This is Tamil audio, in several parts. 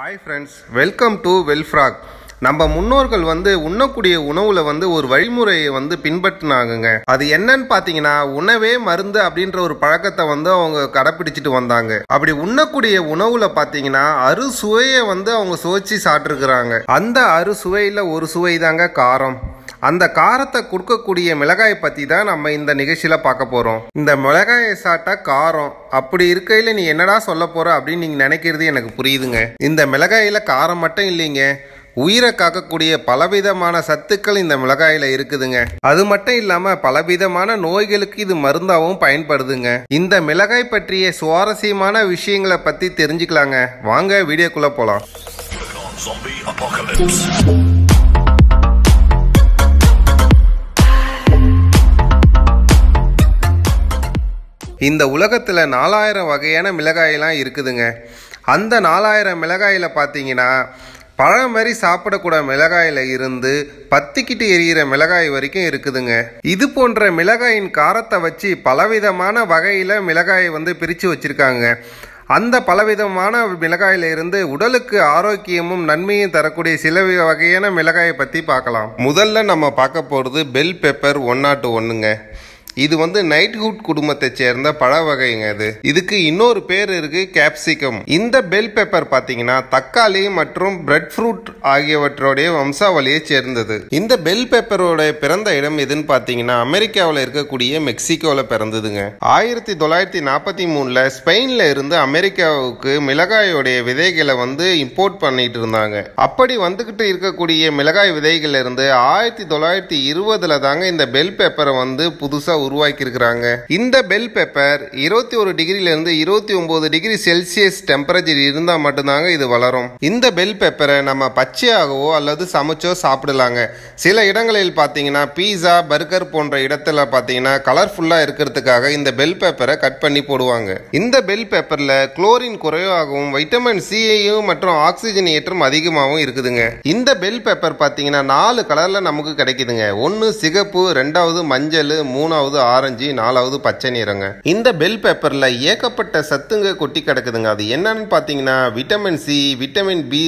ஹாய் ஃப்ரெண்ட்ஸ் வெல்கம் டு வெல்ஃப்ராக் நம்ம முன்னோர்கள் வந்து உண்ணக்கூடிய உணவுல வந்து ஒரு வழிமுறையை வந்து பின்பற்றினாங்க அது என்னன்னு பாத்தீங்கன்னா உணவே மருந்து அப்படின்ற ஒரு பழக்கத்தை வந்து அவங்க கடைப்பிடிச்சிட்டு வந்தாங்க அப்படி உண்ணக்கூடிய உணவுல பாத்தீங்கன்னா சுவையை வந்து அவங்க சுவைச்சு சாப்பிட்டுருக்குறாங்க அந்த சுவையில ஒரு சுவை தாங்க காரம் அந்த காரத்தை கொடுக்கக்கூடிய மிளகாயை பற்றி தான் நம்ம இந்த நிகழ்ச்சியில் பார்க்க போகிறோம் இந்த மிளகாயை சாப்பிட்டா காரம் அப்படி இருக்கையில் நீ என்னடா சொல்ல போகிற அப்படின்னு நீங்கள் நினைக்கிறது எனக்கு புரியுதுங்க இந்த மிளகாயில் காரம் மட்டும் இல்லைங்க உயிரை காக்கக்கூடிய பலவிதமான சத்துக்கள் இந்த மிளகாயில் இருக்குதுங்க அது மட்டும் இல்லாமல் பலவிதமான நோய்களுக்கு இது மருந்தாகவும் பயன்படுதுங்க இந்த மிளகாய் பற்றிய சுவாரஸ்யமான விஷயங்களை பற்றி தெரிஞ்சுக்கலாங்க வாங்க வீடியோக்குள்ளே போகலாம் இந்த உலகத்தில் நாலாயிரம் வகையான மிளகாயெல்லாம் இருக்குதுங்க அந்த நாலாயிரம் மிளகாயில் பார்த்தீங்கன்னா பழம் மாதிரி சாப்பிடக்கூட மிளகாயில் இருந்து பத்திக்கிட்டு எரியிற மிளகாய் வரைக்கும் இருக்குதுங்க இது போன்ற மிளகாயின் காரத்தை வச்சு பலவிதமான வகையில் மிளகாயை வந்து பிரித்து வச்சுருக்காங்க அந்த பலவிதமான மிளகாயில இருந்து உடலுக்கு ஆரோக்கியமும் நன்மையும் தரக்கூடிய சில வகையான மிளகாயை பற்றி பார்க்கலாம் முதல்ல நம்ம பார்க்க போகிறது பெல் பெப்பர் ஒன் நாட்டு ஒன்றுங்க இது வந்து நைட்ஹுட் குடும்பத்தை சேர்ந்த பழ வகைங்க இது இதுக்கு இன்னொரு பேர் இருக்கு கேப்சிகம் இந்த பெல் பேப்பர் பாத்தீங்கன்னா தக்காளி மற்றும் பிரெட் ஃப்ரூட் ஆகியவற்றோடைய வம்சாவளியை சேர்ந்தது இந்த பெல் பேப்பரோட பிறந்த இடம் எதுன்னு பாத்தீங்கன்னா அமெரிக்காவில் இருக்கக்கூடிய மெக்சிகோல பிறந்ததுங்க ஆயிரத்தி தொள்ளாயிரத்தி நாற்பத்தி மூணுல ஸ்பெயின்ல இருந்து அமெரிக்காவுக்கு மிளகாயோடைய விதைகளை வந்து இம்போர்ட் பண்ணிட்டு இருந்தாங்க அப்படி வந்துகிட்டு இருக்கக்கூடிய மிளகாய் விதைகள் இருந்து ஆயிரத்தி தொள்ளாயிரத்தி இருபதுல தாங்க இந்த பெல் பேப்பரை வந்து புதுசா உருவாக்கியிருக்கிறாங்க இந்த பெல் பெப்பர் இருபத்தி ஒரு டிகிரியிலிருந்து இருபத்தி ஒன்பது டிகிரி செல்சியஸ் டெம்பரேச்சர் இருந்தால் மட்டும்தாங்க இது வளரும் இந்த பெல் பெப்பரை நம்ம பச்சையாகவோ அல்லது சமைச்சோ சாப்பிடலாங்க சில இடங்களில் பார்த்தீங்கன்னா பீஸா பர்கர் போன்ற இடத்துல பார்த்தீங்கன்னா கலர்ஃபுல்லாக இருக்கிறதுக்காக இந்த பெல் பேப்பரை கட் பண்ணி போடுவாங்க இந்த பெல் பேப்பரில் குளோரின் குறைவாகவும் வைட்டமின் சியையும் மற்றும் ஆக்சிஜன் ஏற்றம் அதிகமாகவும் இருக்குதுங்க இந்த பெல் பேப்பர் பார்த்தீங்கன்னா நாலு கலரில் நமக்கு கிடைக்குதுங்க ஒன்று சிகப்பு ரெண்டாவது மஞ்சள் மூணாவது மூணாவது ஆரஞ்சு நாலாவது பச்சை நிறங்க இந்த பெல் பேப்பரில் ஏகப்பட்ட சத்துங்க கொட்டி கிடக்குதுங்க அது என்னன்னு பார்த்தீங்கன்னா vitamin C vitamin B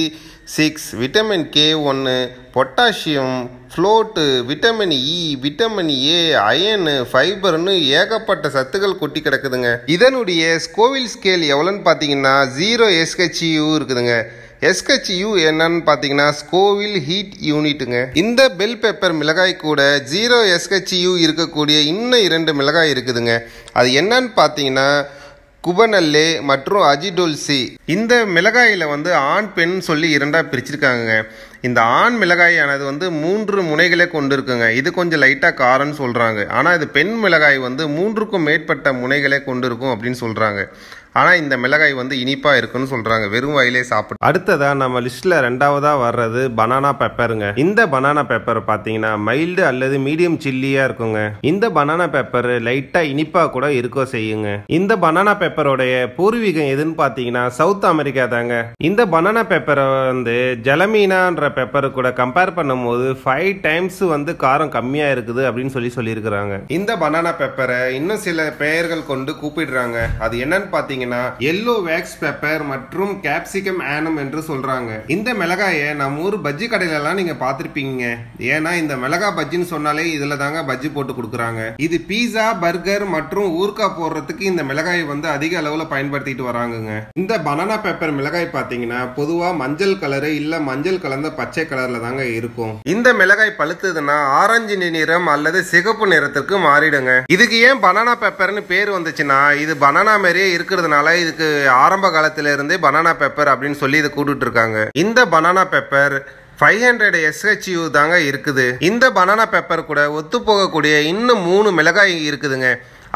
six vitamin K ஒன்று potassium folate vitamin E vitamin A iron ஃபைபர்னு ஏகப்பட்ட சத்துக்கள் கொட்டி கிடக்குதுங்க இதனுடைய ஸ்கோவில் ஸ்கேல் எவ்வளோன்னு பார்த்தீங்கன்னா ஜீரோ எஸ்ஹெச்யூ இருக்குதுங்க எஸ்ஹெச்யூ என்னன்னு பார்த்தீங்கன்னா ஸ்கோவில் ஹீட் யூனிட்டுங்க இந்த பெல் பேப்பர் மிளகாய் கூட ஜீரோ எஸ்ஹெச்யூ இருக்கக்கூடிய இன்னும் இரண்டு மிளகாய் இருக்குதுங்க அது என்னன்னு பார்த்தீங்கன்னா குபநல்லே மற்றும் அஜிடோல்சி இந்த மிளகாயில் வந்து ஆண் பெண் சொல்லி இரண்டாக பிரிச்சிருக்காங்க இந்த ஆண் மிளகாயானது வந்து மூன்று முனைகளை கொண்டு இருக்குங்க இது கொஞ்சம் லைட்டாக காரம்னு சொல்கிறாங்க ஆனால் இது பெண் மிளகாய் வந்து மூன்றுக்கும் மேற்பட்ட முனைகளை கொண்டிருக்கும் அப்படின்னு சொல்கிறாங்க ஆனால் இந்த மிளகாய் வந்து இனிப்பாக இருக்குன்னு சொல்கிறாங்க வெறும் வாயிலே சாப்பிடு அடுத்ததாக நம்ம லிஸ்ட்டில் ரெண்டாவதாக வர்றது பனானா பெப்பருங்க இந்த பனானா பெப்பர் பார்த்தீங்கன்னா மைல்டு அல்லது மீடியம் சில்லியாக இருக்குங்க இந்த பனானா பெப்பர் லைட்டாக இனிப்பாக கூட இருக்க செய்யுங்க இந்த பனானா பெப்பரோடைய பூர்வீகம் எதுன்னு பார்த்தீங்கன்னா சவுத் அமெரிக்கா தாங்க இந்த பனானா பெப்பரை வந்து ஜலமீனான்ற பெப்பர் கூட கம்பேர் பண்ணும்போது ஃபைவ் டைம்ஸ் வந்து காரம் கம்மியாக இருக்குது அப்படின்னு சொல்லி சொல்லியிருக்கிறாங்க இந்த பனானா பெப்பரை இன்னும் சில பெயர்கள் கொண்டு கூப்பிடுறாங்க அது என்னன்னு பார்த்தீங்கன்னா எல்லோ வேக்ஸ் பெப்பர் மற்றும் கேப்சிகம் ஆனம் என்று சொல்றாங்க இந்த மிளகாய நம்ம ஊர் பஜ்ஜி கடையில எல்லாம் நீங்க பாத்திருப்பீங்க ஏன்னா இந்த மிளகா பஜ்ஜின்னு சொன்னாலே இதுல தாங்க பஜ்ஜி போட்டு கொடுக்குறாங்க இது பீஸா பர்கர் மற்றும் ஊர்கா போடுறதுக்கு இந்த மிளகாயை வந்து அதிக அளவுல பயன்படுத்திட்டு வராங்கங்க இந்த பனானா பெப்பர் மிளகாய் பாத்தீங்கன்னா பொதுவா மஞ்சள் கலரு இல்ல மஞ்சள் கலந்த பச்சை கலர்ல தாங்க இருக்கும் இந்த மிளகாய் பழுத்ததுன்னா ஆரஞ்சு நிறம் அல்லது சிகப்பு நிறத்திற்கு மாறிடுங்க இதுக்கு ஏன் பனானா பேப்பர்னு பேர் வந்துச்சுன்னா இது பனானா மாதிரியே இருக்கிறதுனால இருக்கிறதுனால இதுக்கு ஆரம்ப காலத்திலிருந்தே பனானா பெப்பர் அப்படின்னு சொல்லி இதை இருக்காங்க இந்த banana pepper five hundred SHU தாங்க இருக்குது இந்த பனானா பெப்பர் கூட ஒத்து போகக்கூடிய இன்னும் மூணு மிளகாய் இருக்குதுங்க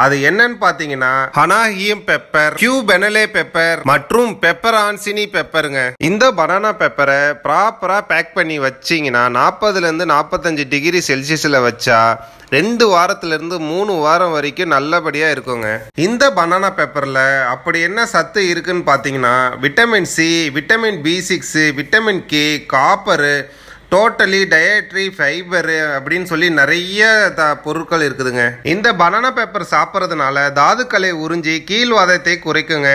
அது என்னன்னு பாத்தீங்கன்னா ஹனாஹியம் பெப்பர் கியூ பெனலே பெப்பர் மற்றும் பெப்பர் ஆன்சினி பெப்பருங்க இந்த பனானா பெப்பரை ப்ராப்பரா பேக் பண்ணி வச்சிங்கன்னா நாற்பதுல இருந்து நாற்பத்தஞ்சு டிகிரி செல்சியஸில் வச்சா ரெண்டு வாரத்திலிருந்து மூணு வாரம் வரைக்கும் நல்லபடியாக இருக்குங்க இந்த பனானா பேப்பரில் அப்படி என்ன சத்து இருக்குன்னு பார்த்தீங்கன்னா vitamin C vitamin B six vitamin K copper totally dietary fibre அப்படின்னு சொல்லி நிறைய த பொருட்கள் இருக்குதுங்க இந்த பனானா பேப்பர் சாப்பிட்றதுனால தாதுக்களை உறிஞ்சி கீழ்வாதத்தை குறைக்குங்க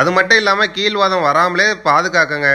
அது மட்டும் இல்லாமல் கீழ்வாதம் வராமலே பாதுகாக்குங்க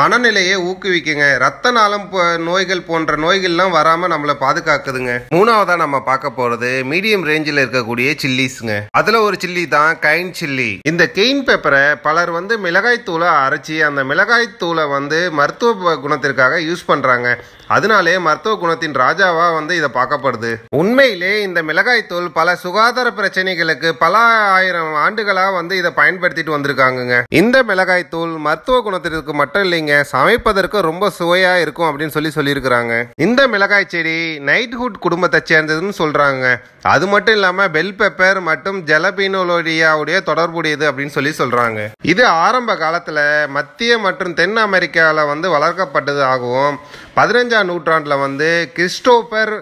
மனநிலையை ஊக்குவிக்குங்க ரத்த நாளம் நோய்கள் போன்ற நோய்கள்லாம் வராமல் நம்மளை பாதுகாக்குதுங்க மூணாவதாக நம்ம பார்க்க போகிறது மீடியம் ரேஞ்சில் இருக்கக்கூடிய சில்லிஸுங்க அதில் ஒரு சில்லி தான் கைன் சில்லி இந்த கெயின் பேப்பரை பலர் வந்து மிளகாய்த்தூளை அரைச்சி அந்த மிளகாய்த்தூளை வந்து மருத்துவ குணத்திற்காக யூஸ் பண்ணுறாங்க அதனாலே மருத்துவ குணத்தின் ராஜாவாக வந்து இதை பார்க்கப்படுது உண்மையிலே இந்த மிளகாய்த்தூள் பல சுகாதார பிரச்சனைகளுக்கு பல ஆயிரம் ஆண்டுகளாக வந்து இதை பயன்படுத்திட்டு வந்திருக்காங்க இந்த மிளகாய்த்தூள் மருத்துவ குணத்திற்கு மட்டும் இல்லை இல்லைங்க சமைப்பதற்கு ரொம்ப சுவையாக இருக்கும் அப்படின்னு சொல்லி சொல்லியிருக்கிறாங்க இந்த மிளகாய் செடி நைட்ஹுட் குடும்பத்தை சேர்ந்ததுன்னு சொல்கிறாங்க அது மட்டும் இல்லாமல் பெல் பெப்பர் மற்றும் ஜலபீனோலோடியாவுடைய தொடர்புடையது அப்படின்னு சொல்லி சொல்கிறாங்க இது ஆரம்ப காலத்தில் மத்திய மற்றும் தென் அமெரிக்காவில் வந்து வளர்க்கப்பட்டது ஆகவும் பதினஞ்சாம் நூற்றாண்டில் வந்து கிறிஸ்டோபர்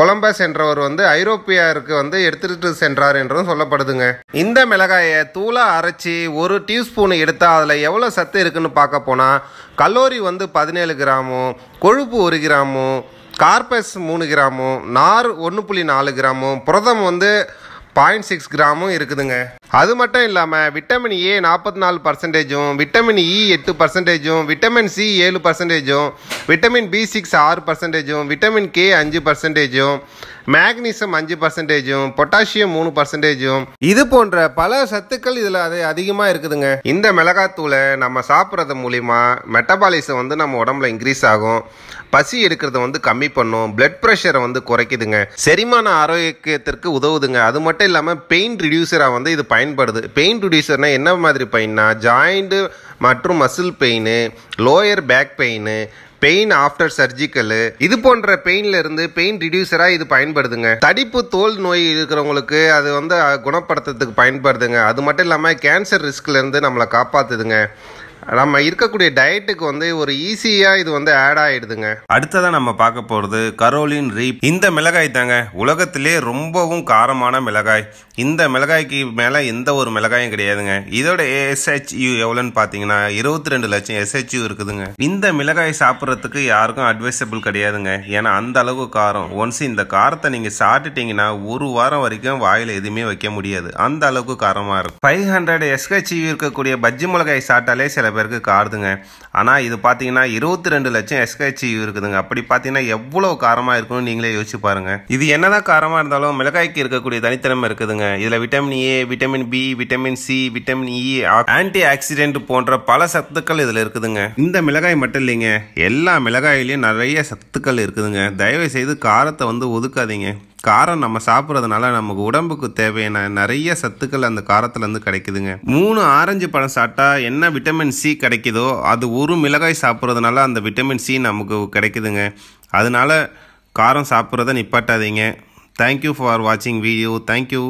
கொலம்பஸ் என்றவர் வந்து ஐரோப்பியருக்கு வந்து எடுத்துட்டு சென்றார் என்றும் சொல்லப்படுதுங்க இந்த மிளகாயை தூளா அரைச்சி ஒரு டீஸ்பூன் எடுத்தால் அதில் எவ்வளோ சத்து இருக்குன்னு பார்க்க போனால் கல்லோரி வந்து பதினேழு கிராமும் கொழுப்பு ஒரு கிராமும் கார்பஸ் மூணு கிராமும் நார் ஒன்று புள்ளி நாலு கிராமும் புரதம் வந்து பாயிண்ட் சிக்ஸ் கிராமும் இருக்குதுங்க அது மட்டும் இல்லாமல் விட்டமின் ஏ நாற்பத்தி நாலு பர்சன்டேஜும் விட்டமின் இ எட்டு பர்சன்டேஜும் விட்டமின் சி ஏழு பர்சன்டேஜும் விட்டமின் பி சிக்ஸ் ஆறு பர்சன்டேஜும் விட்டமின் கே அஞ்சு பர்சன்டேஜும் மேக்னீசியம் அஞ்சு பர்சன்டேஜும் பொட்டாசியம் மூணு பர்சன்டேஜும் இது போன்ற பல சத்துக்கள் இதில் அது அதிகமாக இருக்குதுங்க இந்த மிளகாத்தூளை நம்ம சாப்பிட்றது மூலிமா மெட்டபாலிசம் வந்து நம்ம உடம்புல இன்க்ரீஸ் ஆகும் பசி எடுக்கிறத வந்து கம்மி பண்ணும் பிளட் ப்ரெஷரை வந்து குறைக்குதுங்க செரிமான ஆரோக்கியத்திற்கு உதவுதுங்க அது மட்டும் இல்லாமல் பெயின் ரிடியூசராக வந்து இது பயன் பயன்படுது பெயின் ரிடியூசர்னால் என்ன மாதிரி பெயின்னா ஜாயிண்ட்டு மற்றும் muscle pain lower back pain pain after surgical இது போன்ற பெயின்ல இருந்து பெயின் ரிடியூசரா இது பயன்படுதுங்க தடிப்பு தோல் நோய் இருக்கிறவங்களுக்கு அது வந்து குணப்படுத்துறதுக்கு பயன்படுதுங்க அது மட்டும் இல்லாமல் கேன்சர் ரிஸ்க்ல இருந்து நம்மளை காப்பாத்துதுங்க நம்ம இருக்கக்கூடிய டயட்டுக்கு வந்து ஒரு ஈஸியாக இது வந்து ஆட் ஆகிடுதுங்க அடுத்ததாக நம்ம பார்க்க போகிறது கரோலின் ரீப் இந்த மிளகாய் தாங்க உலகத்திலே ரொம்பவும் காரமான மிளகாய் இந்த மிளகாய்க்கு மேலே எந்த ஒரு மிளகாயும் கிடையாதுங்க இதோட எஸ்ஹெச்யூ எவ்வளோன்னு பார்த்தீங்கன்னா இருபத்தி ரெண்டு லட்சம் எஸ்ஹெச்யூ இருக்குதுங்க இந்த மிளகாய் சாப்பிட்றதுக்கு யாருக்கும் அட்வைசபிள் கிடையாதுங்க ஏன்னா அந்த அளவு காரம் ஒன்ஸ் இந்த காரத்தை நீங்கள் சாப்பிட்டுட்டீங்கன்னா ஒரு வாரம் வரைக்கும் வாயில் எதுவுமே வைக்க முடியாது அந்த அளவுக்கு காரமாக இருக்கும் ஃபைவ் ஹண்ட்ரட் எஸ்ஹெச்யூ இருக்கக்கூடிய பஜ்ஜி மிளகாய் சாப்பிட்டாலே சில பேருக்கு காருதுங்க ஆனால் இது பார்த்தீங்கன்னா இருபத்தி ரெண்டு லட்சம் எஸ்ஹெச்இ இருக்குதுங்க அப்படி பார்த்தீங்கன்னா எவ்வளோ காரமாக இருக்கும்னு நீங்களே யோசிச்சு பாருங்கள் இது என்னதான் காரமாக இருந்தாலும் மிளகாய்க்கு இருக்கக்கூடிய தனித்தனம் இருக்குதுங்க இதில் vitamin A vitamin B vitamin C vitamin E antioxidant போன்ற பல சத்துக்கள் இதில் இருக்குதுங்க இந்த மிளகாய் மட்டும் இல்லைங்க எல்லா மிளகாயிலையும் நிறைய சத்துக்கள் இருக்குதுங்க தயவு செய்து காரத்தை வந்து ஒதுக்காதீங்க காரம் நம்ம சாப்பிட்றதுனால நமக்கு உடம்புக்கு தேவையான நிறைய சத்துக்கள் அந்த காரத்துலேருந்து கிடைக்குதுங்க மூணு ஆரஞ்சு பழம் சாப்பிட்டா என்ன விட்டமின் சி கிடைக்குதோ அது ஒரு மிளகாய் சாப்பிட்றதுனால அந்த விட்டமின் சி நமக்கு கிடைக்குதுங்க அதனால் காரம் சாப்பிட்றத நிப்பாட்டாதீங்க தேங்க்யூ ஃபார் வாட்சிங் வீடியோ தேங்க்யூ